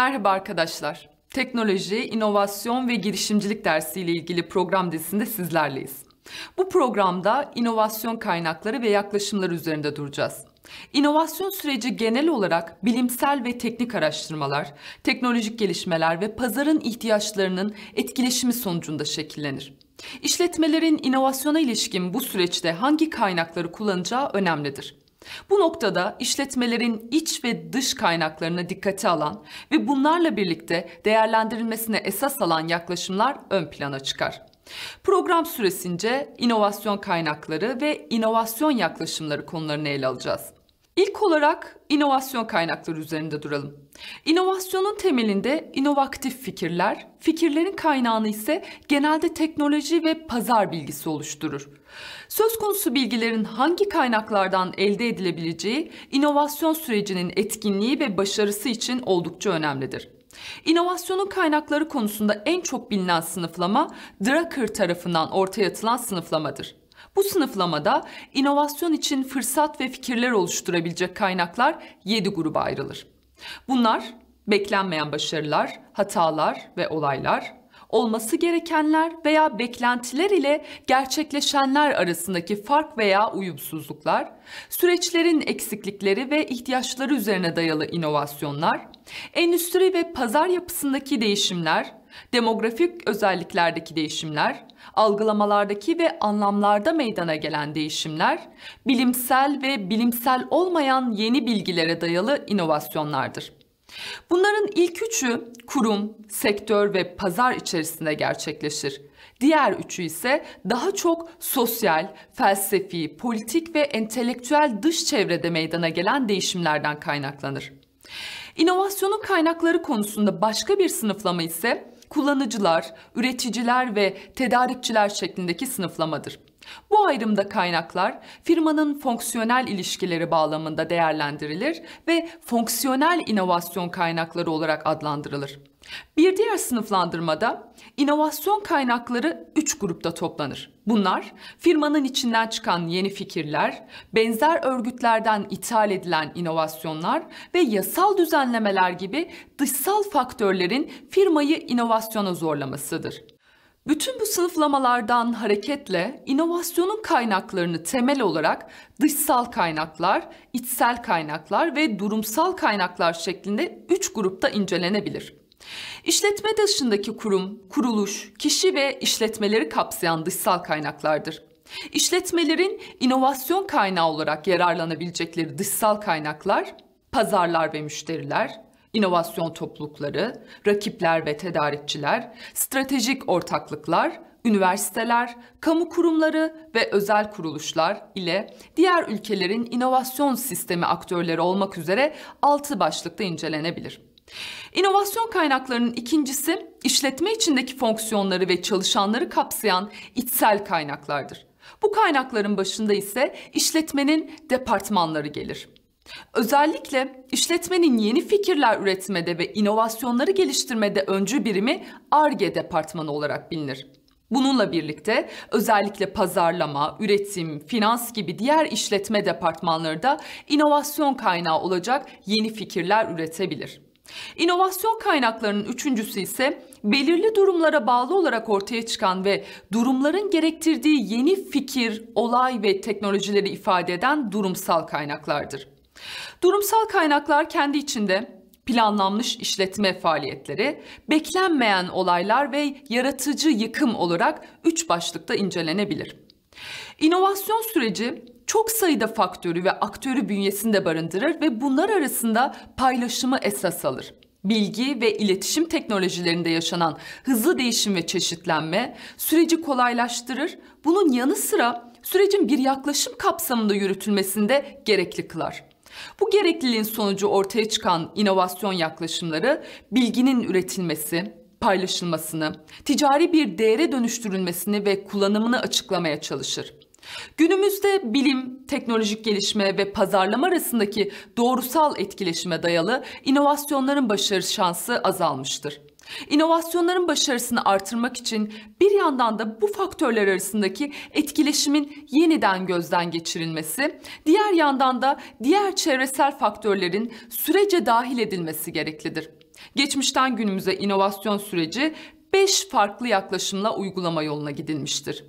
Merhaba arkadaşlar. Teknoloji, inovasyon ve girişimcilik dersiyle ilgili program dizisinde sizlerleyiz. Bu programda inovasyon kaynakları ve yaklaşımları üzerinde duracağız. İnovasyon süreci genel olarak bilimsel ve teknik araştırmalar, teknolojik gelişmeler ve pazarın ihtiyaçlarının etkileşimi sonucunda şekillenir. İşletmelerin inovasyona ilişkin bu süreçte hangi kaynakları kullanacağı önemlidir. Bu noktada işletmelerin iç ve dış kaynaklarına dikkate alan ve bunlarla birlikte değerlendirilmesine esas alan yaklaşımlar ön plana çıkar. Program süresince inovasyon kaynakları ve inovasyon yaklaşımları konularını ele alacağız. İlk olarak inovasyon kaynakları üzerinde duralım. İnovasyonun temelinde inovatif fikirler, fikirlerin kaynağını ise genelde teknoloji ve pazar bilgisi oluşturur. Söz konusu bilgilerin hangi kaynaklardan elde edilebileceği, inovasyon sürecinin etkinliği ve başarısı için oldukça önemlidir. İnovasyonun kaynakları konusunda en çok bilinen sınıflama Drucker tarafından ortaya atılan sınıflamadır. Bu sınıflamada inovasyon için fırsat ve fikirler oluşturabilecek kaynaklar 7 gruba ayrılır. Bunlar beklenmeyen başarılar, hatalar ve olaylar, olması gerekenler veya beklentiler ile gerçekleşenler arasındaki fark veya uyumsuzluklar, süreçlerin eksiklikleri ve ihtiyaçları üzerine dayalı inovasyonlar, endüstri ve pazar yapısındaki değişimler, demografik özelliklerdeki değişimler, algılamalardaki ve anlamlarda meydana gelen değişimler, bilimsel ve bilimsel olmayan yeni bilgilere dayalı inovasyonlardır. Bunların ilk üçü kurum, sektör ve pazar içerisinde gerçekleşir. Diğer üçü ise daha çok sosyal, felsefi, politik ve entelektüel dış çevrede meydana gelen değişimlerden kaynaklanır. İnovasyonun kaynakları konusunda başka bir sınıflama ise kullanıcılar, üreticiler ve tedarikçiler şeklindeki sınıflamadır. Bu ayrımda kaynaklar firmanın fonksiyonel ilişkileri bağlamında değerlendirilir ve fonksiyonel inovasyon kaynakları olarak adlandırılır. Bir diğer sınıflandırmada inovasyon kaynakları üç grupta toplanır. Bunlar firmanın içinden çıkan yeni fikirler, benzer örgütlerden ithal edilen inovasyonlar ve yasal düzenlemeler gibi dışsal faktörlerin firmayı inovasyona zorlamasıdır. Bütün bu sınıflamalardan hareketle inovasyonun kaynaklarını temel olarak dışsal kaynaklar, içsel kaynaklar ve durumsal kaynaklar şeklinde üç grupta incelenebilir. İşletme dışındaki kurum, kuruluş, kişi ve işletmeleri kapsayan dışsal kaynaklardır. İşletmelerin inovasyon kaynağı olarak yararlanabilecekleri dışsal kaynaklar, pazarlar ve müşteriler, inovasyon toplulukları, rakipler ve tedarikçiler, stratejik ortaklıklar, üniversiteler, kamu kurumları ve özel kuruluşlar ile diğer ülkelerin inovasyon sistemi aktörleri olmak üzere altı başlıkta incelenebilir. İnovasyon kaynaklarının ikincisi işletme içindeki fonksiyonları ve çalışanları kapsayan içsel kaynaklardır. Bu kaynakların başında ise işletmenin departmanları gelir. Özellikle işletmenin yeni fikirler üretmede ve inovasyonları geliştirmede öncü birimi ARGE departmanı olarak bilinir. Bununla birlikte özellikle pazarlama, üretim, finans gibi diğer işletme departmanları da inovasyon kaynağı olacak yeni fikirler üretebilir. İnovasyon kaynaklarının üçüncüsü ise belirli durumlara bağlı olarak ortaya çıkan ve durumların gerektirdiği yeni fikir, olay ve teknolojileri ifade eden durumsal kaynaklardır. Durumsal kaynaklar kendi içinde planlanmış işletme faaliyetleri, beklenmeyen olaylar ve yaratıcı yıkım olarak üç başlıkta incelenebilir. İnovasyon süreci çok sayıda faktörü ve aktörü bünyesinde barındırır ve bunlar arasında paylaşımı esas alır. Bilgi ve iletişim teknolojilerinde yaşanan hızlı değişim ve çeşitlenme süreci kolaylaştırır. Bunun yanı sıra sürecin bir yaklaşım kapsamında yürütülmesinde gerekli kılar. Bu gerekliliğin sonucu ortaya çıkan inovasyon yaklaşımları bilginin üretilmesi, paylaşılmasını, ticari bir değere dönüştürülmesini ve kullanımını açıklamaya çalışır. Günümüzde bilim, teknolojik gelişme ve pazarlama arasındaki doğrusal etkileşime dayalı inovasyonların başarı şansı azalmıştır. İnovasyonların başarısını artırmak için bir yandan da bu faktörler arasındaki etkileşimin yeniden gözden geçirilmesi, diğer yandan da diğer çevresel faktörlerin sürece dahil edilmesi gereklidir. Geçmişten günümüze inovasyon süreci 5 farklı yaklaşımla uygulama yoluna gidilmiştir.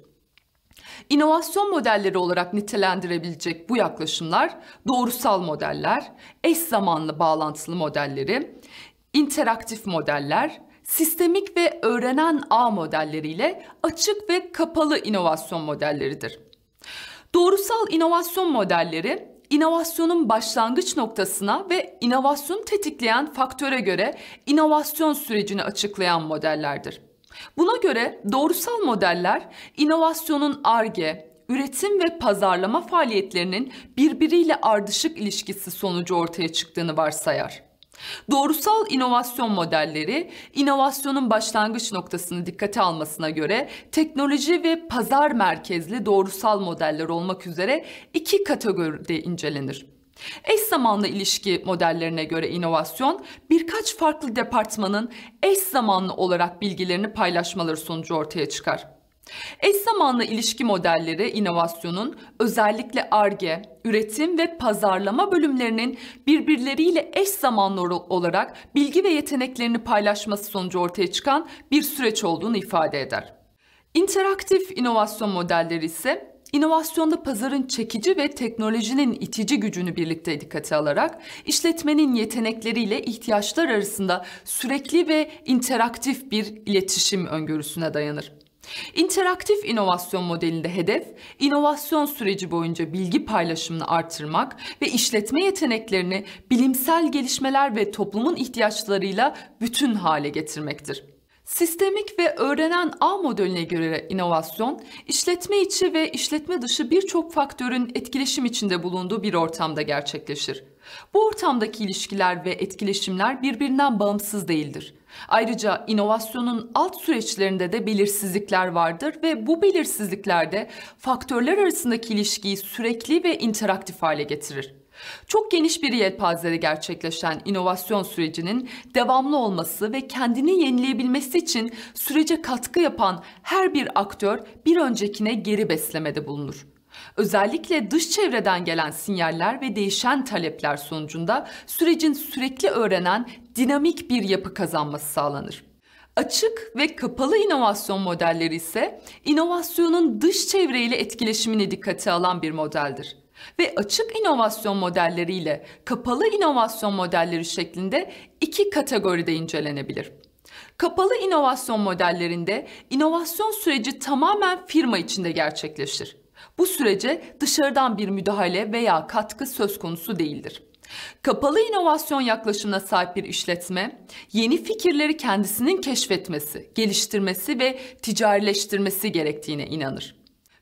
İnovasyon modelleri olarak nitelendirebilecek bu yaklaşımlar doğrusal modeller, eş zamanlı bağlantılı modelleri, interaktif modeller, sistemik ve öğrenen ağ modelleriyle açık ve kapalı inovasyon modelleridir. Doğrusal inovasyon modelleri inovasyonun başlangıç noktasına ve inovasyonu tetikleyen faktöre göre inovasyon sürecini açıklayan modellerdir. Buna göre doğrusal modeller inovasyonun ARGE, üretim ve pazarlama faaliyetlerinin birbiriyle ardışık ilişkisi sonucu ortaya çıktığını varsayar. Doğrusal inovasyon modelleri, inovasyonun başlangıç noktasını dikkate almasına göre teknoloji ve pazar merkezli doğrusal modeller olmak üzere iki kategoride incelenir. Eş zamanlı ilişki modellerine göre inovasyon birkaç farklı departmanın eş zamanlı olarak bilgilerini paylaşmaları sonucu ortaya çıkar. Eş zamanlı ilişki modelleri inovasyonun özellikle ARGE, üretim ve pazarlama bölümlerinin birbirleriyle eş zamanlı olarak bilgi ve yeteneklerini paylaşması sonucu ortaya çıkan bir süreç olduğunu ifade eder. İnteraktif inovasyon modelleri ise İnovasyonda pazarın çekici ve teknolojinin itici gücünü birlikte dikkate alarak işletmenin yetenekleriyle ihtiyaçlar arasında sürekli ve interaktif bir iletişim öngörüsüne dayanır. İnteraktif inovasyon modelinde hedef, inovasyon süreci boyunca bilgi paylaşımını artırmak ve işletme yeteneklerini bilimsel gelişmeler ve toplumun ihtiyaçlarıyla bütün hale getirmektir. Sistemik ve öğrenen ağ modeline göre inovasyon, işletme içi ve işletme dışı birçok faktörün etkileşim içinde bulunduğu bir ortamda gerçekleşir. Bu ortamdaki ilişkiler ve etkileşimler birbirinden bağımsız değildir. Ayrıca inovasyonun alt süreçlerinde de belirsizlikler vardır ve bu belirsizliklerde faktörler arasındaki ilişkiyi sürekli ve interaktif hale getirir. Çok geniş bir yelpazede gerçekleşen inovasyon sürecinin devamlı olması ve kendini yenileyebilmesi için sürece katkı yapan her bir aktör bir öncekine geri beslemede bulunur. Özellikle dış çevreden gelen sinyaller ve değişen talepler sonucunda sürecin sürekli öğrenen dinamik bir yapı kazanması sağlanır. Açık ve kapalı inovasyon modelleri ise inovasyonun dış çevreyle etkileşimini dikkate alan bir modeldir ve açık inovasyon modelleri ile kapalı inovasyon modelleri şeklinde iki kategoride incelenebilir. Kapalı inovasyon modellerinde inovasyon süreci tamamen firma içinde gerçekleşir. Bu sürece dışarıdan bir müdahale veya katkı söz konusu değildir. Kapalı inovasyon yaklaşımına sahip bir işletme, yeni fikirleri kendisinin keşfetmesi, geliştirmesi ve ticarileştirmesi gerektiğine inanır.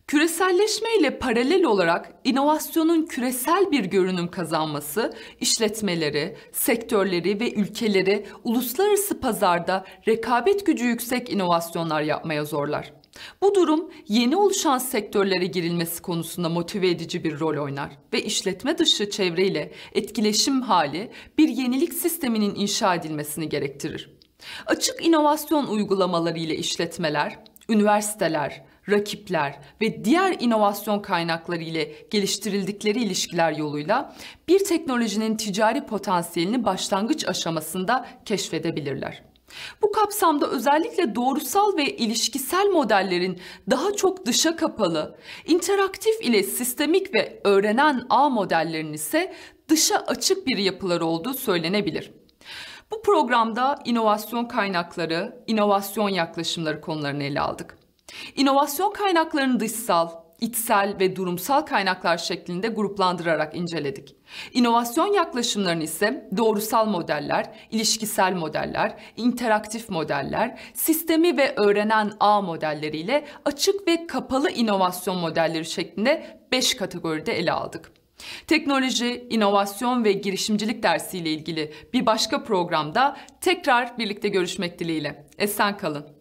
Küreselleşme ile paralel olarak inovasyonun küresel bir görünüm kazanması, işletmeleri, sektörleri ve ülkeleri uluslararası pazarda rekabet gücü yüksek inovasyonlar yapmaya zorlar. Bu durum yeni oluşan sektörlere girilmesi konusunda motive edici bir rol oynar ve işletme dışı çevreyle etkileşim hali bir yenilik sisteminin inşa edilmesini gerektirir. Açık inovasyon uygulamaları ile işletmeler, üniversiteler, rakipler ve diğer inovasyon kaynakları ile geliştirildikleri ilişkiler yoluyla bir teknolojinin ticari potansiyelini başlangıç aşamasında keşfedebilirler. Bu kapsamda özellikle doğrusal ve ilişkisel modellerin daha çok dışa kapalı, interaktif ile sistemik ve öğrenen ağ modellerinin ise dışa açık bir yapılar olduğu söylenebilir. Bu programda inovasyon kaynakları, inovasyon yaklaşımları konularını ele aldık. İnovasyon kaynaklarını dışsal, içsel ve durumsal kaynaklar şeklinde gruplandırarak inceledik. İnovasyon yaklaşımlarını ise doğrusal modeller, ilişkisel modeller, interaktif modeller, sistemi ve öğrenen ağ modelleriyle açık ve kapalı inovasyon modelleri şeklinde 5 kategoride ele aldık. Teknoloji, inovasyon ve girişimcilik dersiyle ilgili bir başka programda tekrar birlikte görüşmek dileğiyle. Esen kalın.